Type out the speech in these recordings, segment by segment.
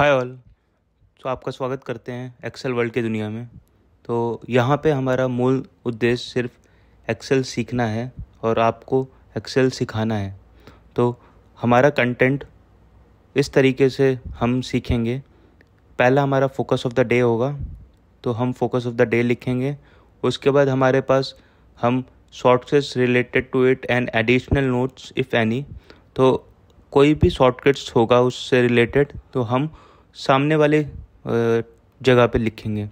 Hi all तो आपका स्वागत करते हैं एक्सेल वर्ल्ड की दुनिया में तो यहाँ पे हमारा मूल उद्देश्य सिर्फ एक्सेल सीखना है और आपको एक्सेल सिखाना है तो हमारा कंटेंट इस तरीके से हम सीखेंगे पहला हमारा फोकस ऑफ द डे होगा तो हम फोकस ऑफ द डे लिखेंगे उसके बाद हमारे पास हम shortcuts related to it and additional notes if any तो कोई भी शॉर्टकट्स होगा उससे रिलेटेड तो हम सामने वाले जगह पे लिखेंगे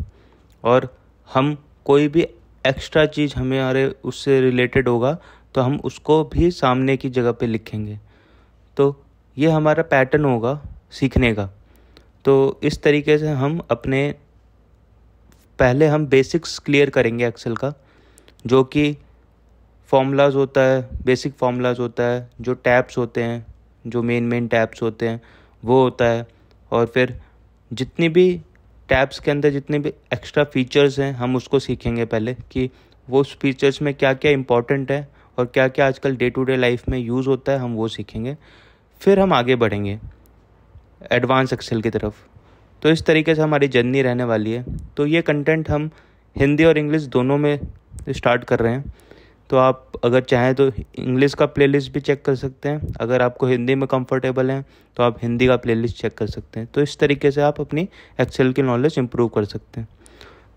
और हम कोई भी एक्स्ट्रा चीज़ हमारे उससे रिलेटेड होगा तो हम उसको भी सामने की जगह पे लिखेंगे तो ये हमारा पैटर्न होगा सीखने का तो इस तरीके से हम अपने पहले हम बेसिक्स क्लियर करेंगे एक्सेल का जो कि फॉर्मूलाज होता है बेसिक फॉर्मूलाज होता है जो टैब्स होते हैं जो मेन मेन टैब्स होते हैं वो होता है और फिर जितनी भी टैब्स के अंदर जितने भी एक्स्ट्रा फीचर्स हैं हम उसको सीखेंगे पहले कि वो उस फीचर्स में क्या क्या इंपॉर्टेंट है और क्या क्या आजकल डे टू डे लाइफ में यूज़ होता है हम वो सीखेंगे फिर हम आगे बढ़ेंगे एडवांस एक्सेल की तरफ तो इस तरीके से हमारी जर्नी रहने वाली है तो ये कंटेंट हम हिंदी और इंग्लिश दोनों में स्टार्ट कर रहे हैं तो आप अगर चाहें तो इंग्लिश का प्लेलिस्ट भी चेक कर सकते हैं अगर आपको हिंदी में कंफर्टेबल हैं तो आप हिंदी का प्लेलिस्ट चेक कर सकते हैं तो इस तरीके से आप अपनी एक्सेल की नॉलेज इम्प्रूव कर सकते हैं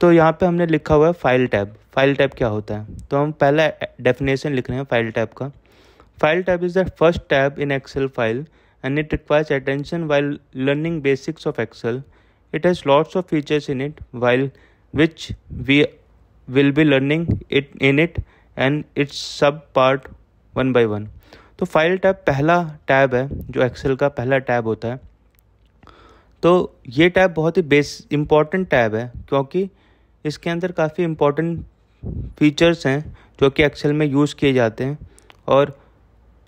तो यहाँ पे हमने लिखा हुआ है फाइल टैब फाइल टैब क्या होता है तो हम पहला डेफिनेशन लिख रहे हैं फाइल टैब का file tab is the first tab in Excel file and it requires attention while learning basics of Excel it has lots of features in it while which we will be learning it in it and its sub part one by one तो file tab पहला tab है जो Excel का पहला tab होता है तो ये टैब बहुत ही बेस इम्पॉर्टेंट टैब है क्योंकि इसके अंदर काफ़ी इम्पॉर्टेंट फीचर्स हैं जो कि एक्सेल में यूज़ किए जाते हैं और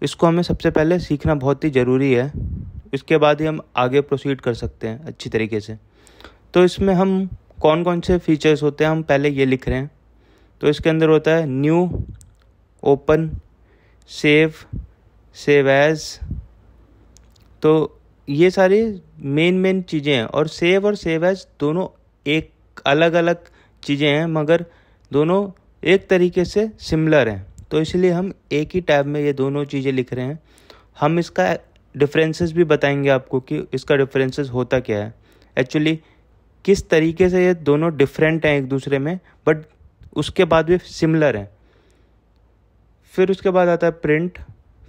इसको हमें सबसे पहले सीखना बहुत ही ज़रूरी है इसके बाद ही हम आगे प्रोसीड कर सकते हैं अच्छी तरीके से तो इसमें हम कौन कौन से फीचर्स होते हैं हम पहले ये लिख रहे हैं तो इसके अंदर होता है new open save save as तो ये सारी मेन मेन चीज़ें हैं और सेव और सेव एज दोनों एक अलग अलग चीज़ें हैं मगर दोनों एक तरीके से सिमिलर हैं तो इसलिए हम एक ही टैब में ये दोनों चीज़ें लिख रहे हैं हम इसका डिफरेंसेस भी बताएंगे आपको कि इसका डिफरेंसेस होता क्या है एक्चुअली किस तरीके से ये दोनों डिफरेंट हैं एक दूसरे में बट उसके बाद भी सिमिलर हैं फिर उसके बाद आता है प्रिंट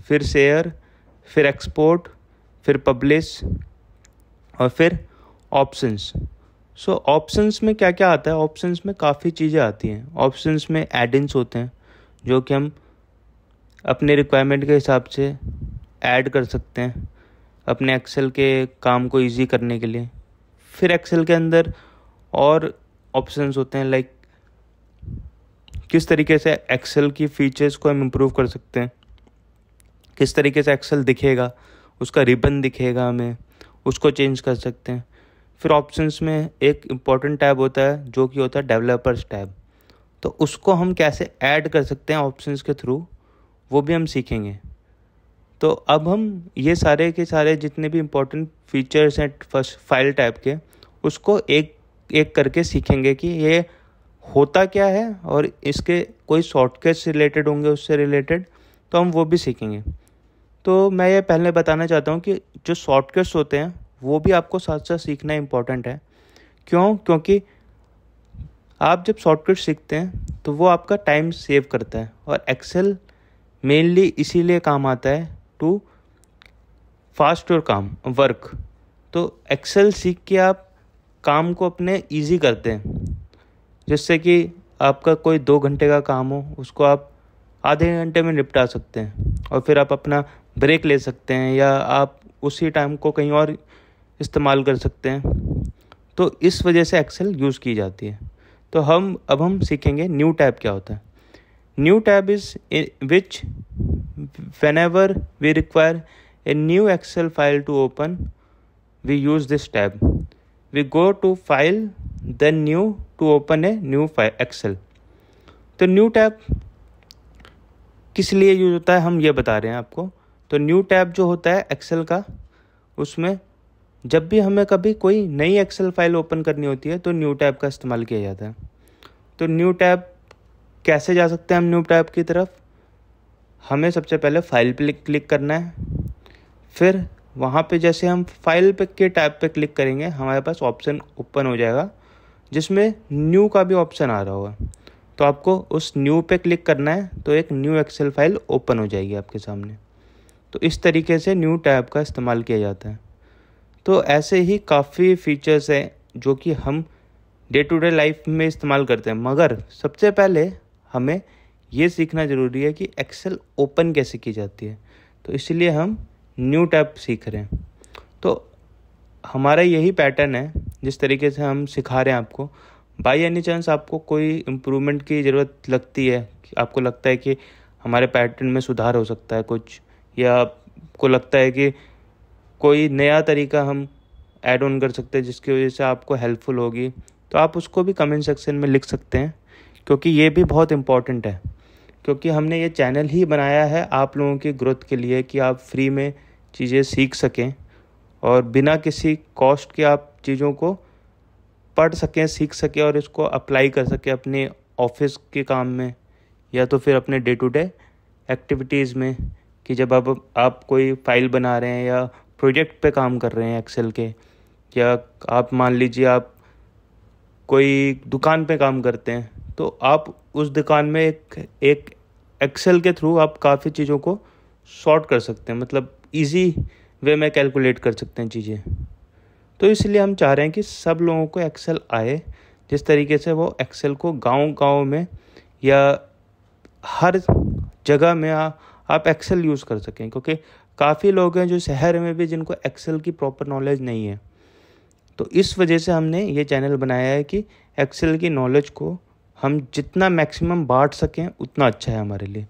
फिर शेयर फिर एक्सपोर्ट फिर पब्लिश और फिर ऑप्शंस सो ऑप्शंस में क्या क्या आता है ऑप्शंस में काफ़ी चीज़ें आती हैं ऑप्शंस में एडिंग्स होते हैं जो कि हम अपने रिक्वायरमेंट के हिसाब से ऐड कर सकते हैं अपने एक्सेल के काम को इजी करने के लिए फिर एक्सेल के अंदर और ऑप्शंस होते हैं लाइक किस तरीके से एक्सेल की फ़ीचर्स को हम इम्प्रूव कर सकते हैं किस तरीके से एक्सेल दिखेगा उसका रिबन दिखेगा हमें उसको चेंज कर सकते हैं फिर ऑप्शंस में एक इम्पॉर्टेंट टैब होता है जो कि होता है डेवलपर्स टैब तो उसको हम कैसे ऐड कर सकते हैं ऑप्शंस के थ्रू वो भी हम सीखेंगे तो अब हम ये सारे के सारे जितने भी इम्पोर्टेंट फीचर्स हैं फर्स्ट फाइल टाइप के उसको एक एक करके सीखेंगे कि ये होता क्या है और इसके कोई शॉर्टकट रिलेटेड होंगे उससे रिलेटेड तो हम वो भी सीखेंगे तो मैं ये पहले बताना चाहता हूँ कि जो शॉर्टकट्स होते हैं वो भी आपको साथ साथ सीखना इम्पॉर्टेंट है क्यों क्योंकि आप जब शॉर्टकट सीखते हैं तो वो आपका टाइम सेव करता है और एक्सेल मेनली इसीलिए काम आता है टू फास्ट और काम वर्क तो एक्सेल सीख के आप काम को अपने इजी करते हैं जिससे कि आपका कोई दो घंटे का काम हो उसको आप आधे घंटे में निपटा सकते हैं और फिर आप अपना ब्रेक ले सकते हैं या आप उसी टाइम को कहीं और इस्तेमाल कर सकते हैं तो इस वजह से एक्सेल यूज़ की जाती है तो हम अब हम सीखेंगे न्यू टैब क्या होता है new tab is which whenever we require a new Excel file to open we use this tab we go to file then new to open a new file excel तो new tab किस लिए use होता है हम ये बता रहे हैं आपको तो न्यू टैब जो होता है एक्सेल का उसमें जब भी हमें कभी कोई नई एक्सेल फाइल ओपन करनी होती है तो न्यू टैब का इस्तेमाल किया जाता है तो न्यू टैब कैसे जा सकते हैं हम न्यू टैब की तरफ हमें सबसे पहले फाइल पे क्लिक करना है फिर वहाँ पे जैसे हम फाइल पे के टैब पे क्लिक करेंगे हमारे पास ऑप्शन ओपन हो जाएगा जिसमें न्यू का भी ऑप्शन आ रहा होगा तो आपको उस न्यू पे क्लिक करना है तो एक न्यू एक्सेल फाइल ओपन हो जाएगी आपके सामने तो इस तरीके से न्यू टैब का इस्तेमाल किया जाता है तो ऐसे ही काफ़ी फीचर्स हैं जो कि हम डे टू डे लाइफ में इस्तेमाल करते हैं मगर सबसे पहले हमें ये सीखना ज़रूरी है कि एक्सेल ओपन कैसे की जाती है तो इसलिए हम न्यू टैब सीख रहे हैं तो हमारा यही पैटर्न है जिस तरीके से हम सिखा रहे हैं आपको बाई एनी चांस आपको कोई इम्प्रूवमेंट की ज़रूरत लगती है आपको लगता है कि हमारे पैटर्न में सुधार हो सकता है कुछ या आपको लगता है कि कोई नया तरीका हम ऐड ऑन कर सकते हैं जिसकी वजह से आपको हेल्पफुल होगी तो आप उसको भी कमेंट सेक्शन में लिख सकते हैं क्योंकि ये भी बहुत इम्पॉर्टेंट है क्योंकि हमने ये चैनल ही बनाया है आप लोगों की ग्रोथ के लिए कि आप फ्री में चीज़ें सीख सकें और बिना किसी कॉस्ट के आप चीज़ों को पढ़ सकें सीख सकें और इसको अप्लाई कर सकें अपने ऑफिस के काम में या तो फिर अपने डे टू डे एक्टिविटीज़ में कि जब आप आप कोई फाइल बना रहे हैं या प्रोजेक्ट पे काम कर रहे हैं एक्सेल के या आप मान लीजिए आप कोई दुकान पे काम करते हैं तो आप उस दुकान में एक एक एक्सेल के थ्रू आप काफ़ी चीज़ों को शॉर्ट कर सकते हैं मतलब इजी वे में कैलकुलेट कर सकते हैं चीज़ें तो इसलिए हम चाह रहे हैं कि सब लोगों को एक्सेल आए जिस तरीके से वो एक्सेल को गांव-गांव में या हर जगह में आ, आप एक्सेल यूज़ कर सकें क्योंकि काफ़ी लोग हैं जो शहर में भी जिनको एक्सेल की प्रॉपर नॉलेज नहीं है तो इस वजह से हमने ये चैनल बनाया है कि एक्सेल की नॉलेज को हम जितना मैक्सिमम बांट सकें उतना अच्छा है हमारे लिए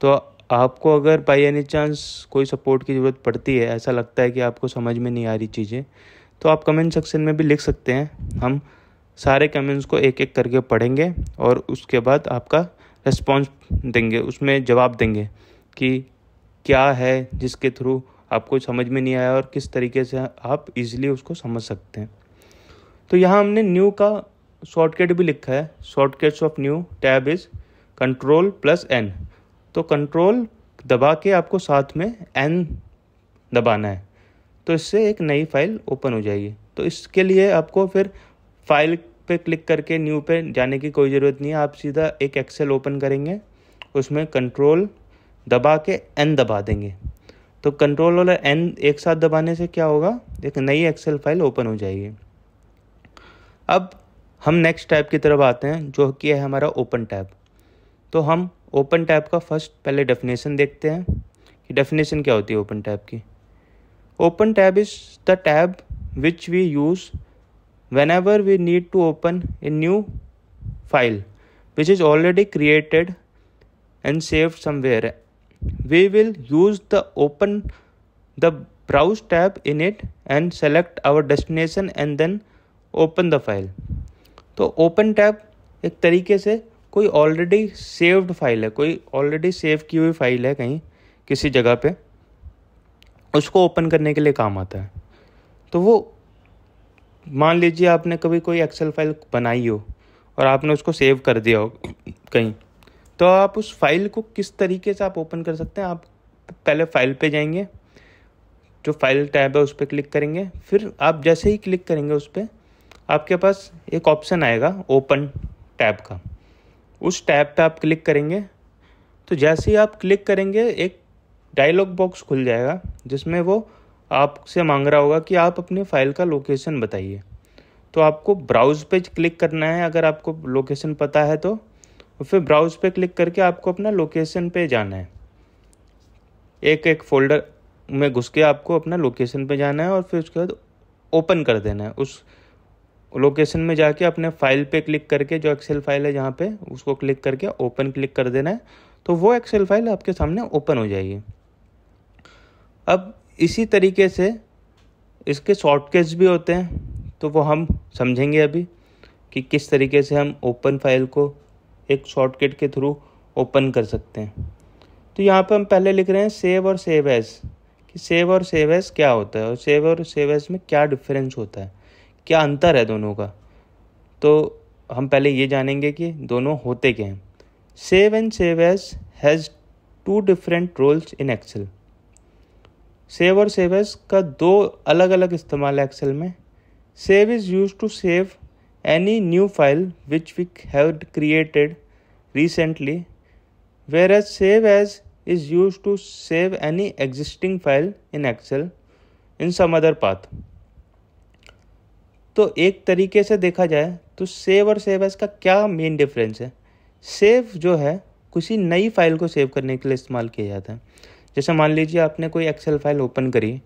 तो आपको अगर बाई एनी चांस कोई सपोर्ट की ज़रूरत पड़ती है ऐसा लगता है कि आपको समझ में नहीं आ रही चीज़ें तो आप कमेंट सेक्शन में भी लिख सकते हैं हम सारे कमेंट्स को एक एक करके पढ़ेंगे और उसके बाद आपका रिस्पॉन्स देंगे उसमें जवाब देंगे कि क्या है जिसके थ्रू आपको समझ में नहीं आया और किस तरीके से आप इजीली उसको समझ सकते हैं तो यहाँ हमने न्यू का शॉर्टकट भी लिखा है shortcuts of new tab is control plus N तो कंट्रोल दबा के आपको साथ में एन दबाना है तो इससे एक नई फाइल ओपन हो जाएगी तो इसके लिए आपको फिर फाइल पे क्लिक करके न्यू पे जाने की कोई ज़रूरत नहीं है आप सीधा एक एक्सेल ओपन करेंगे उसमें कंट्रोल दबा के एन दबा देंगे तो कंट्रोल वाला एन एक साथ दबाने से क्या होगा एक नई एक्सेल फाइल ओपन हो जाएगी अब हम नेक्स्ट टैब की तरफ आते हैं जो कि है हमारा ओपन टैब तो हम ओपन टैब का फर्स्ट पहले डेफिनेशन देखते हैं कि डेफिनेशन क्या होती है ओपन टैब की Open tab is the tab which we use whenever we need to open a new file which is already created and saved somewhere. We will use the open the browse tab in it and select our destination and then open the file. तो open tab ek tarike se koi already saved file hai koi already save ki hui file hai kahin किसी जगह पे उसको open करने के लिए काम आता है तो वो मान लीजिए आपने कभी कोई एक्सेल फाइल बनाई हो और आपने उसको सेव कर दिया हो कहीं तो आप उस फाइल को किस तरीके से आप ओपन कर सकते हैं आप पहले फाइल पे जाएंगे जो फाइल टैब है उस पर क्लिक करेंगे फिर आप जैसे ही क्लिक करेंगे उस पर आपके पास एक ऑप्शन आएगा ओपन टैब का उस टैब पे आप क्लिक करेंगे तो जैसे ही आप क्लिक करेंगे एक डायलॉग बॉक्स खुल जाएगा जिसमें वो आपसे मांग रहा होगा कि आप अपनी फ़ाइल का लोकेशन बताइए तो आपको ब्राउज़ पे क्लिक करना है अगर आपको लोकेशन पता है तो फिर ब्राउज़ पे क्लिक करके आपको अपना लोकेशन पे जाना है एक एक फोल्डर में घुस के आपको अपना लोकेशन पे जाना है और फिर उसके बाद ओपन कर देना है उस लोकेशन में जाके अपने फाइल पे क्लिक करके जो एक्सेल फाइल है जहाँ पे उसको क्लिक करके ओपन क्लिक कर देना है तो वो एक्सेल फाइल आपके सामने ओपन हो जाएगी अब इसी तरीके से इसके शॉर्टकट्स भी होते हैं तो वो हम समझेंगे अभी कि किस तरीके से हम ओपन फाइल को एक शॉर्टकट के थ्रू ओपन कर सकते हैं तो यहाँ पर हम पहले लिख रहे हैं सेव और सेव एस कि सेव और सेव एस क्या होता है और सेव और सेव एस में क्या डिफरेंस होता है क्या अंतर है दोनों का तो हम पहले ये जानेंगे कि दोनों होते क्या हैं save and save as has two different roles in Excel save और सेव एज का दो अलग अलग इस्तेमाल है एक्सेल में save is use to save any new file which we have created recently whereas save as is use to save any existing file in Excel in some other path तो एक तरीके से देखा जाए तो save और save as का क्या मेन डिफरेंस है सेव जो है किसी नई फाइल को सेव करने के लिए इस्तेमाल किया जाता है जैसे मान लीजिए आपने कोई एक्सेल फाइल ओपन करी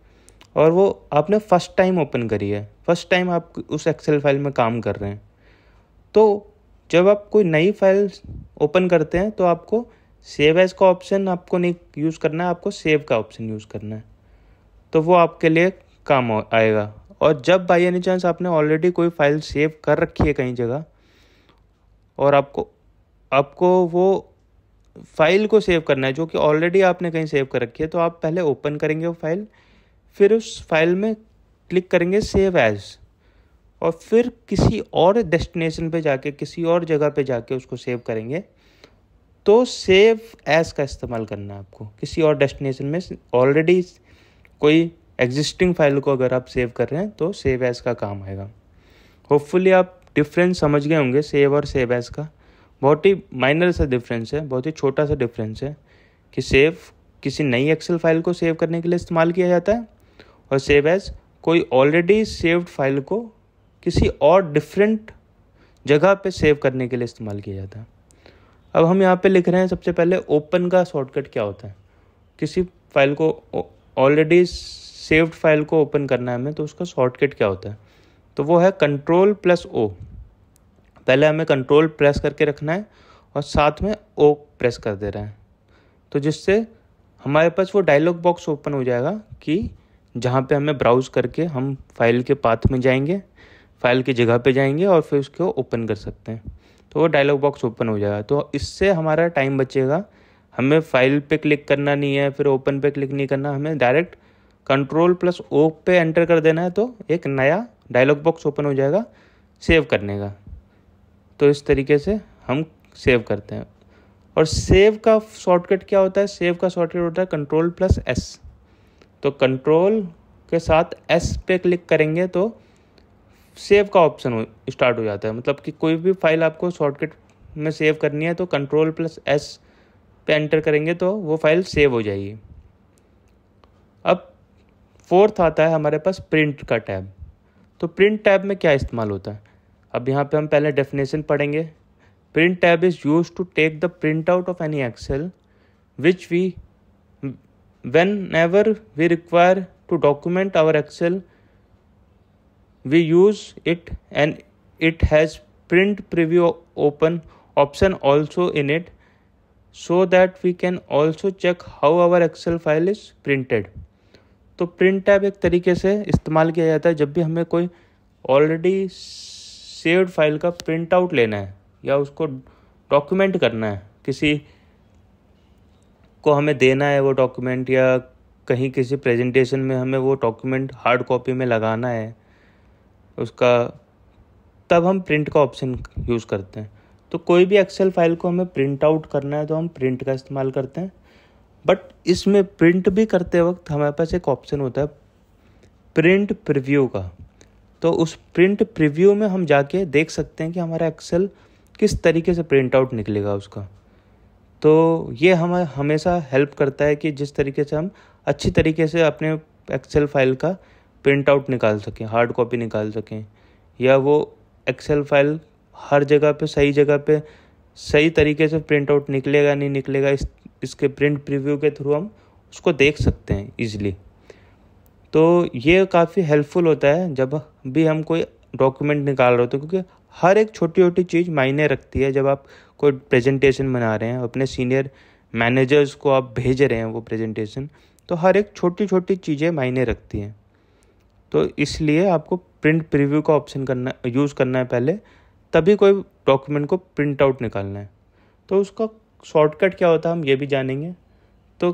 और वो आपने फ़र्स्ट टाइम ओपन करी है फर्स्ट टाइम आप उस एक्सेल फाइल में काम कर रहे हैं तो जब आप कोई नई फाइल ओपन करते हैं तो आपको सेव एज़ का ऑप्शन आपको नहीं यूज़ करना है आपको सेव का ऑप्शन यूज़ करना है तो वो आपके लिए काम आएगा और जब बाई एनी चांस आपने ऑलरेडी कोई फाइल सेव कर रखी है कहीं जगह और आपको आपको वो फाइल को सेव करना है जो कि ऑलरेडी आपने कहीं सेव कर रखी है तो आप पहले ओपन करेंगे वो फाइल फिर उस फाइल में क्लिक करेंगे सेव एज़ और फिर किसी और डेस्टिनेशन पे जाके किसी और जगह पे जाके उसको सेव करेंगे तो सेव एज का इस्तेमाल करना है आपको किसी और डेस्टिनेशन में ऑलरेडी कोई एग्जिस्टिंग फाइल को अगर आप सेव कर रहे हैं तो सेव एज का काम आएगा होपफुली आप डिफरेंस समझ गए होंगे सेव और सेव एज का बहुत ही माइनर सा डिफरेंस है बहुत ही छोटा सा डिफरेंस है कि सेव किसी नई एक्सेल फाइल को सेव करने के लिए इस्तेमाल किया जाता है और सेव एज कोई ऑलरेडी सेव्ड फाइल को किसी और डिफरेंट जगह पे सेव करने के लिए इस्तेमाल किया जाता है अब हम यहाँ पे लिख रहे हैं सबसे पहले ओपन का शॉर्टकट क्या होता है किसी फाइल को ऑलरेडी सेव्ड फाइल को ओपन करना है हमें तो उसका शॉर्टकट क्या होता है तो वो है कंट्रोल प्लस ओ पहले हमें कंट्रोल प्रेस करके रखना है और साथ में ओ प्रेस कर दे रहे हैं तो जिससे हमारे पास वो डायलॉग बॉक्स ओपन हो जाएगा कि जहाँ पे हमें ब्राउज़ करके हम फाइल के पाथ में जाएंगे फाइल की जगह पे जाएंगे और फिर उसको ओपन कर सकते हैं तो वो डायलॉग बॉक्स ओपन हो जाएगा तो इससे हमारा टाइम बचेगा हमें फाइल पे क्लिक करना नहीं है फिर ओपन पे क्लिक नहीं करना हमें डायरेक्ट कंट्रोल प्लस ओ पे एंटर कर देना है तो एक नया डायलॉग बॉक्स ओपन हो जाएगा सेव करने का तो इस तरीके से हम सेव करते हैं और सेव का शॉर्टकट क्या होता है सेव का शॉर्टकट होता है कंट्रोल प्लस एस तो कंट्रोल के साथ एस पे क्लिक करेंगे तो सेव का ऑप्शन स्टार्ट हो जाता है मतलब कि कोई भी फाइल आपको शॉर्टकट में सेव करनी है तो कंट्रोल प्लस एस पे एंटर करेंगे तो वो फाइल सेव हो जाएगी अब फोर्थ आता है हमारे पास प्रिंट का टैब तो प्रिंट टैब में क्या इस्तेमाल होता है अब यहाँ पे हम पहले डेफिनेशन पढ़ेंगे print tab is use to take the print out of any Excel which we whenever we require to document our Excel we use it and it has print preview open option also in it so that we can also check how our Excel file is printed तो print tab एक तरीके से इस्तेमाल किया जाता है जब भी हमें कोई ऑलरेडी सेव्ड फाइल का प्रिंट आउट लेना है या उसको डॉक्यूमेंट करना है किसी को हमें देना है वो डॉक्यूमेंट या कहीं किसी प्रेजेंटेशन में हमें वो डॉक्यूमेंट हार्ड कॉपी में लगाना है उसका तब हम प्रिंट का ऑप्शन यूज़ करते हैं तो कोई भी एक्सेल फाइल को हमें प्रिंट आउट करना है तो हम प्रिंट का इस्तेमाल करते हैं बट इसमें प्रिंट भी करते वक्त हमारे पास एक ऑप्शन होता है प्रिंट प्रिव्यू का तो उस प्रिंट प्रीव्यू में हम जाके देख सकते हैं कि हमारा एक्सेल किस तरीके से प्रिंट आउट निकलेगा उसका तो ये हमें हमेशा हेल्प करता है कि जिस तरीके से हम अच्छी तरीके से अपने एक्सेल फाइल का प्रिंट आउट निकाल सकें हार्ड कॉपी निकाल सकें या वो एक्सेल फाइल हर जगह पे सही जगह पे सही तरीके से प्रिंट आउट निकलेगा नहीं निकलेगा इस इसके प्रिंट प्रीव्यू के थ्रू हम उसको देख सकते हैं ईजिली तो ये काफ़ी हेल्पफुल होता है जब भी हम कोई डॉक्यूमेंट निकाल रहे होते क्योंकि हर एक छोटी छोटी चीज़ मायने रखती है जब आप कोई प्रेजेंटेशन बना रहे हैं अपने सीनियर मैनेजर्स को आप भेज रहे हैं वो प्रेजेंटेशन तो हर एक छोटी छोटी चीज़ें मायने रखती हैं तो इसलिए आपको प्रिंट प्रीव्यू का ऑप्शन करना यूज़ करना है पहले तभी कोई डॉक्यूमेंट को प्रिंट आउट निकालना है तो उसका शॉर्टकट क्या होता है हम ये भी जानेंगे तो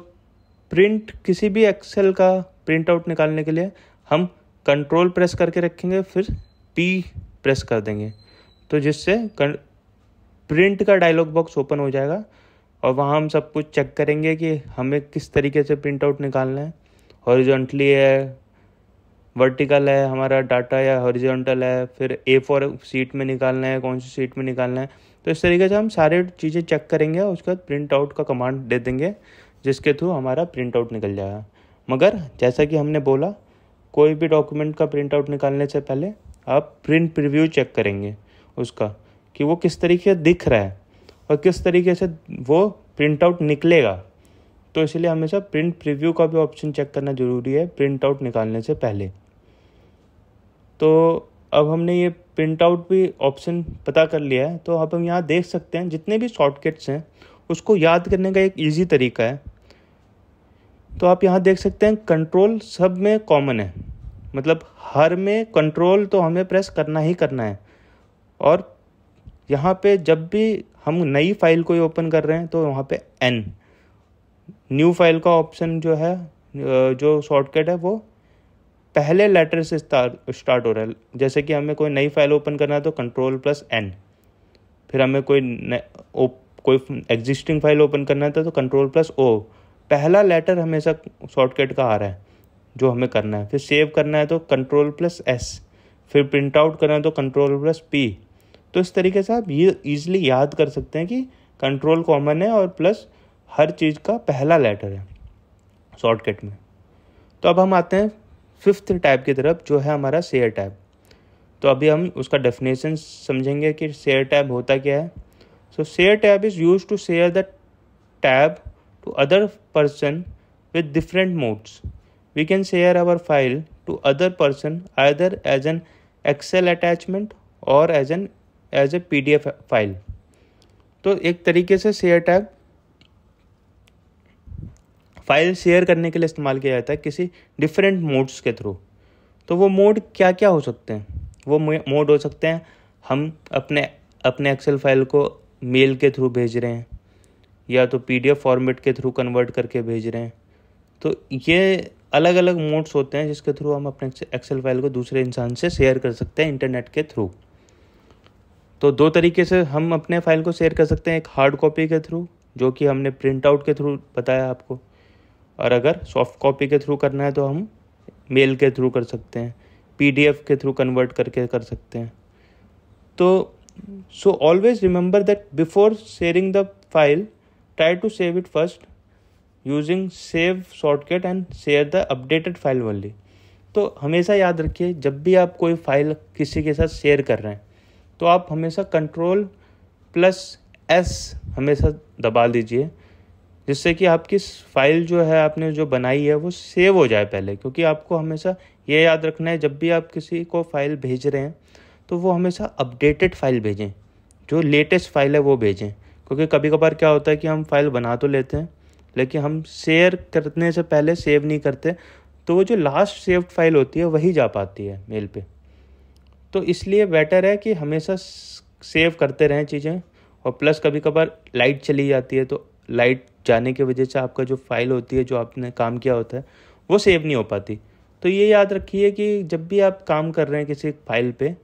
प्रिंट किसी भी एक्सेल का प्रिंट आउट निकालने के लिए हम कंट्रोल प्रेस करके रखेंगे फिर पी प्रेस कर देंगे तो जिससे प्रिंट का डायलॉग बॉक्स ओपन हो जाएगा और वहाँ हम सब कुछ चेक करेंगे कि हमें किस तरीके से प्रिंट आउट निकालना है हॉरिजॉन्टली है वर्टिकल है हमारा डाटा या हॉरिजॉन्टल है फिर ए फोर सीट में निकालना है कौन सी सीट में निकालना है तो इस तरीके से हम सारे चीज़ें चेक करेंगे और उसके बाद प्रिंट आउट का कमांड दे देंगे जिसके थ्रू हमारा प्रिंट आउट निकल जाएगा मगर जैसा कि हमने बोला कोई भी डॉक्यूमेंट का प्रिंट आउट निकालने से पहले आप प्रिंट प्रिव्यू चेक करेंगे उसका कि वो किस तरीके से दिख रहा है और किस तरीके से वो प्रिंट आउट निकलेगा तो इसलिए हमेशा प्रिंट प्रिव्यू का भी ऑप्शन चेक करना ज़रूरी है प्रिंट आउट निकालने से पहले तो अब हमने ये प्रिंट आउट भी ऑप्शन पता कर लिया है तो अब हम यहाँ देख सकते हैं जितने भी शॉर्टकट्स हैं उसको याद करने का एक ईजी तरीका है तो आप यहाँ देख सकते हैं कंट्रोल सब में कॉमन है मतलब हर में कंट्रोल तो हमें प्रेस करना ही करना है और यहाँ पे जब भी हम नई फाइल कोई ओपन कर रहे हैं तो वहाँ पे एन न्यू फाइल का ऑप्शन जो है जो शॉर्टकट है वो पहले लेटर से स्टार्ट हो रहा है जैसे कि हमें कोई नई फाइल ओपन करना है तो कंट्रोल प्लस एन फिर हमें कोई न, ओ, कोई एग्जिस्टिंग फाइल ओपन करना था तो कंट्रोल प्लस ओ पहला लेटर हमेशा शॉर्टकट का आ रहा है जो हमें करना है फिर सेव करना है तो कंट्रोल प्लस एस फिर प्रिंट आउट करना है तो कंट्रोल प्लस पी तो इस तरीके से आप ये ईजिली याद कर सकते हैं कि कंट्रोल कॉमन है और प्लस हर चीज़ का पहला लेटर है शॉर्टकट में तो अब हम आते हैं फिफ्थ टाइप की तरफ जो है हमारा शेयर टैब तो अभी हम उसका डेफिनेशन समझेंगे कि शेयर टैब होता क्या है so share tab is use to share the tab to other person with different modes. We can share our file to other person either as an Excel attachment और as an as a P D F file तो एक तरीके से share tag file share करने के लिए इस्तेमाल किया जाता है किसी डिफरेंट मोड्स के थ्रू तो वो मोड क्या क्या हो सकते हैं वो मोड हो सकते हैं हम अपने अपने एक्सेल फाइल को मेल के थ्रू भेज रहे हैं या तो पी फॉर्मेट के थ्रू कन्वर्ट करके भेज रहे हैं तो ये अलग अलग मोड्स होते हैं जिसके थ्रू हम अपने एक्सेल फाइल को दूसरे इंसान से शेयर कर सकते हैं इंटरनेट के थ्रू तो दो तरीके से हम अपने फाइल को शेयर कर सकते हैं एक हार्ड कॉपी के थ्रू जो कि हमने प्रिंट आउट के थ्रू बताया आपको और अगर सॉफ्ट कॉपी के थ्रू करना है तो हम मेल के थ्रू कर सकते हैं पीडीएफ के थ्रू कन्वर्ट करके कर सकते हैं तो so always remember that before sharing the file try to save it first using save shortcut and share the updated file only तो हमेशा याद रखिए जब भी आप कोई फाइल किसी के साथ शेयर कर रहे हैं तो आप हमेशा कंट्रोल प्लस एस हमेशा दबा दीजिए जिससे कि आपकी फाइल जो है आपने जो बनाई है वो सेव हो जाए पहले क्योंकि आपको हमेशा ये याद रखना है जब भी आप किसी को फाइल भेज रहे हैं तो वो हमेशा अपडेटेड फाइल भेजें जो लेटेस्ट फाइल है वो भेजें क्योंकि कभी कभार क्या होता है कि हम फाइल बना तो लेते हैं लेकिन हम शेयर करने से पहले सेव नहीं करते तो वो जो लास्ट सेव्ड फाइल होती है वही जा पाती है मेल पे तो इसलिए बेटर है कि हमेशा सेव करते रहें चीज़ें और प्लस कभी कभार लाइट चली जाती है तो लाइट जाने की वजह से आपका जो फाइल होती है जो आपने काम किया होता है वो सेव नहीं हो पाती तो ये याद रखिए कि जब भी आप काम कर रहे हैं किसी फाइल पे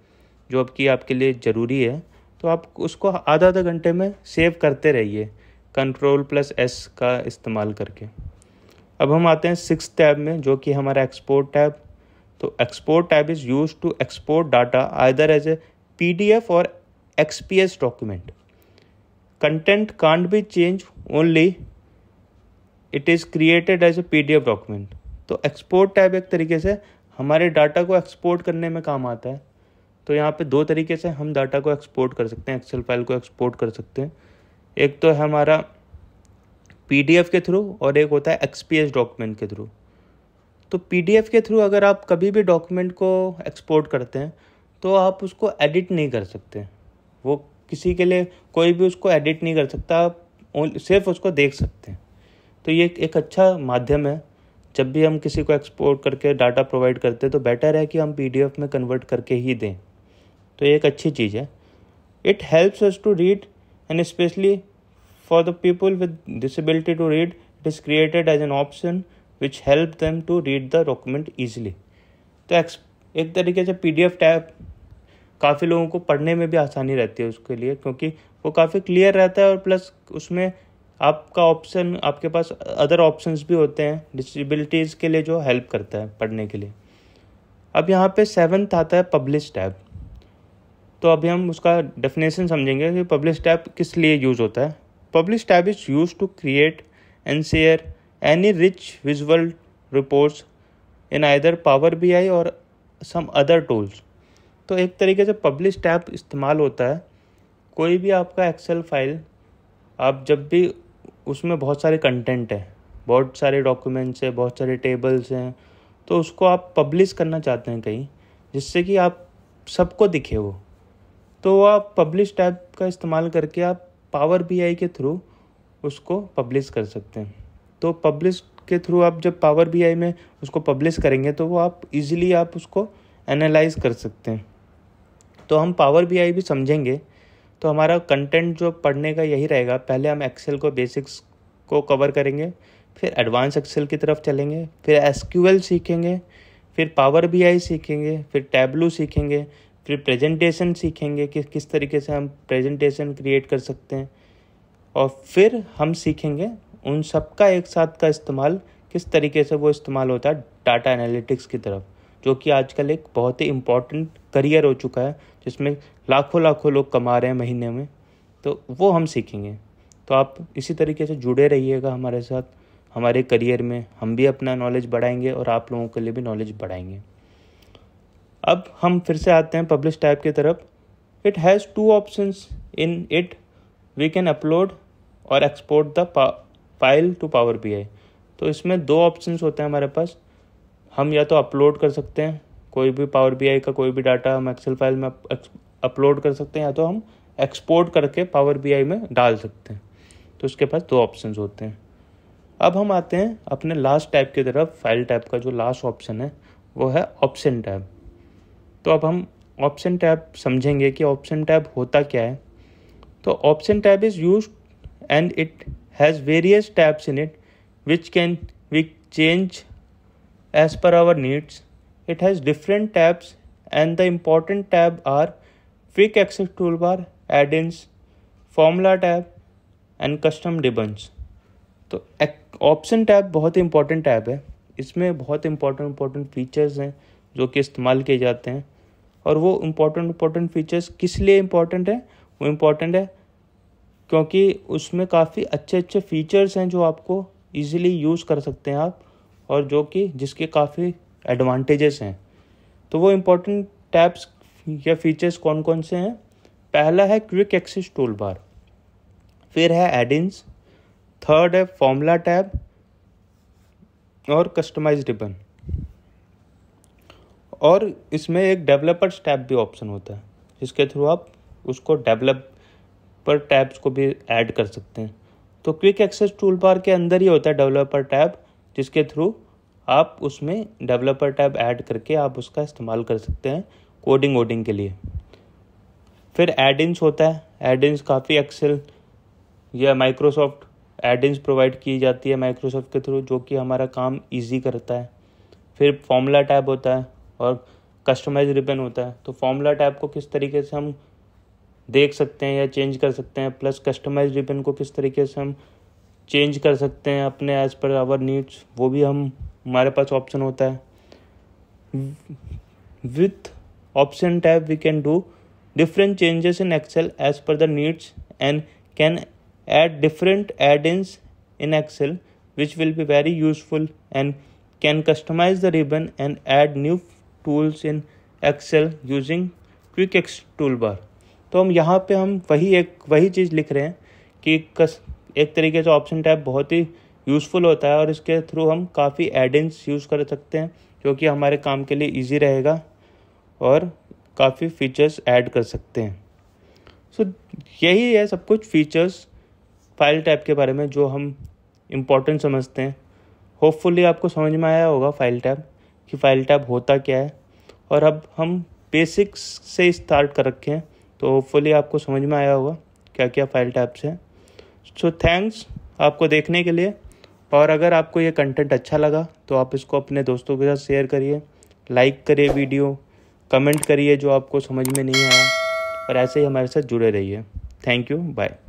जो आपकी आपके लिए ज़रूरी है तो आप उसको आधा आधा घंटे में सेव करते रहिए कंट्रोल प्लस एस का इस्तेमाल करके अब हम आते हैं सिक्स टैब में जो कि हमारा एक्सपोर्ट टैब तो export tab is use to export data either as a P D F और X P S document content can't be change only it is created as a P D F document तो export tab एक तरीके से हमारे data को export करने में काम आता है तो यहाँ पे दो तरीके से हम डाटा को एक्सपोर्ट कर सकते हैं एक्सेल फाइल को एक्सपोर्ट कर सकते हैं एक तो है हमारा पीडीएफ के थ्रू और एक होता है एक्सपीएस डॉक्यूमेंट के थ्रू तो पीडीएफ के थ्रू अगर आप कभी भी डॉक्यूमेंट को एक्सपोर्ट करते हैं तो आप उसको एडिट नहीं कर सकते वो किसी के लिए कोई भी उसको एडिट नहीं कर सकता आप सिर्फ उसको देख सकते हैं तो ये एक अच्छा माध्यम है जब भी हम किसी को एक्सपोर्ट करके डाटा प्रोवाइड करते हैं तो बेटर है कि हम पीडीएफ में कन्वर्ट करके ही दें तो ये एक अच्छी चीज़ है it helps us to read and specially for the people with disability to read it is created as an option which help them to read the document easily तो एक्स एक तरीके से पी डी एफ टैब काफ़ी लोगों को पढ़ने में भी आसानी रहती है उसके लिए क्योंकि वो काफ़ी क्लियर रहता है और प्लस उसमें आपका ऑप्शन आपके पास अदर ऑप्शंस भी होते हैं डिसेबिलिटीज़ के लिए जो हेल्प करता है पढ़ने के लिए अब यहाँ पे सेवन्थ आता है पब्लिश टैब तो अभी हम उसका डेफिनेशन समझेंगे कि पब्लिश टैब किस लिए यूज़ होता है publish tab is use to create and share any rich visual reports in either power B I और सम अदर टूल्स तो एक तरीके से पब्लिश टैब इस्तेमाल होता है कोई भी आपका एक्सेल फाइल आप जब भी उसमें बहुत सारे कंटेंट है बहुत सारे डॉक्यूमेंट्स हैं बहुत सारे टेबल्स हैं तो उसको आप पब्लिश करना चाहते हैं कहीं जिससे कि आप सबको दिखे वो तो आप पब्लिश टैब का इस्तेमाल करके आप पावर बी के थ्रू उसको पब्लिश कर सकते हैं तो पब्लिश के थ्रू आप जब पावर बी में उसको पब्लिश करेंगे तो वो आप इजीली आप उसको एनालाइज कर सकते हैं तो हम पावर बी भी समझेंगे तो हमारा कंटेंट जो पढ़ने का यही रहेगा पहले हम एक्सेल को बेसिक्स को कवर करेंगे फिर एडवांस एक्सेल की तरफ चलेंगे फिर एस सीखेंगे फिर पावर बी सीखेंगे फिर टैबलू सीखेंगे फिर प्रेजेंटेशन सीखेंगे कि किस तरीके से हम प्रेजेंटेशन क्रिएट कर सकते हैं और फिर हम सीखेंगे उन सब का एक साथ का इस्तेमाल किस तरीके से वो इस्तेमाल होता है डाटा एनालिटिक्स की तरफ जो कि आजकल एक बहुत ही इम्पॉर्टेंट करियर हो चुका है जिसमें लाखों लाखों लोग कमा रहे हैं महीने में तो वो हम सीखेंगे तो आप इसी तरीके से जुड़े रहिएगा हमारे साथ हमारे करियर में हम भी अपना नॉलेज बढ़ाएंगे और आप लोगों के लिए भी नॉलेज बढ़ाएंगे अब हम फिर से आते हैं पब्लिश टैब की तरफ it has two options in it we can upload और export the file to power B I तो इसमें दो ऑप्शंस होते हैं हमारे पास हम या तो अपलोड कर सकते हैं कोई भी पावर बी आई का कोई भी डाटा हम एक्सेल फाइल में अपलोड कर सकते हैं या तो हम एक्सपोर्ट करके पावर बी आई में डाल सकते हैं तो उसके पास दो ऑप्शन होते हैं अब हम आते हैं अपने लास्ट टैब की तरफ फाइल टैब का जो लास्ट ऑप्शन है वो है ऑप्शन टैब तो अब हम ऑप्शन टैब समझेंगे कि ऑप्शन टैब होता क्या है तो option tab is use and it has various tabs in it which can we change as per our needs it has different tabs and the important tab are quick access tool bar ins formula tab and custom ribbons तो option tab बहुत ही important tab है इसमें बहुत important important features हैं जो कि इस्तेमाल किए जाते हैं और वो इम्पोर्टेंट इम्पोर्टेंट फीचर्स किस लिए इम्पोर्टेंट है वो इम्पोर्टेंट है क्योंकि उसमें काफ़ी अच्छे अच्छे फीचर्स हैं जो आपको ईजिली यूज़ कर सकते हैं आप और जो कि जिसके काफ़ी एडवांटेजेस हैं तो वो इम्पोर्टेंट टैब्स या फीचर्स कौन कौन से हैं पहला है क्विक एक्सेस टूल बार फिर है एडिंस थर्ड है फॉर्मूला टैब और कस्टमाइज रिबन और इसमें एक डेवलपर टैब भी ऑप्शन होता है जिसके थ्रू आप उसको डेवलपर टैब्स को भी ऐड कर सकते हैं तो क्विक एक्सेस टूल बार के अंदर ही होता है डेवलपर टैब जिसके थ्रू आप उसमें डेवलपर टैब ऐड करके आप उसका इस्तेमाल कर सकते हैं कोडिंग वोडिंग के लिए फिर एडिंस होता है एडिंस काफ़ी एक्सेल या माइक्रोसॉफ्ट एडिंस प्रोवाइड की जाती है माइक्रोसॉफ्ट के थ्रू जो कि हमारा काम इजी करता है फिर फॉर्मूला टैब होता है और कस्टमाइज रिबन होता है तो फॉर्मूला टैब को किस तरीके से हम देख सकते हैं या चेंज कर सकते हैं प्लस कस्टमाइज रिबन को किस तरीके से हम चेंज कर सकते हैं अपने एज पर आवर नीड्स वो भी हम हमारे पास ऑप्शन होता है with option tab we can do different changes in Excel as per the needs and can add different add ins in Excel which will be very useful and can customize the ribbon and add new tools in Excel using quick access tool bar तो हम यहाँ पे हम वही एक वही चीज़ लिख रहे हैं कि कस एक तरीके से ऑप्शन टैब बहुत ही यूज़फुल होता है और इसके थ्रू हम काफ़ी एडिंग्स यूज़ कर सकते हैं जो कि हमारे काम के लिए इजी रहेगा और काफ़ी फीचर्स ऐड कर सकते हैं सो so, यही है सब कुछ फीचर्स फाइल टैब के बारे में जो हम इम्पोर्टेंट समझते हैं होपफुली आपको समझ में आया होगा फाइल टैब कि फाइल टैब होता क्या है और अब हम बेसिक्स से स्टार्ट कर रखे हैं तो होपफुली आपको समझ में आया होगा क्या क्या फाइल टैब्स हैं सो थैंक्स आपको देखने के लिए और अगर आपको ये कंटेंट अच्छा लगा तो आप इसको अपने दोस्तों के साथ शेयर करिए लाइक करिए वीडियो कमेंट करिए जो आपको समझ में नहीं आया और ऐसे ही हमारे साथ जुड़े रहिए थैंक यू बाय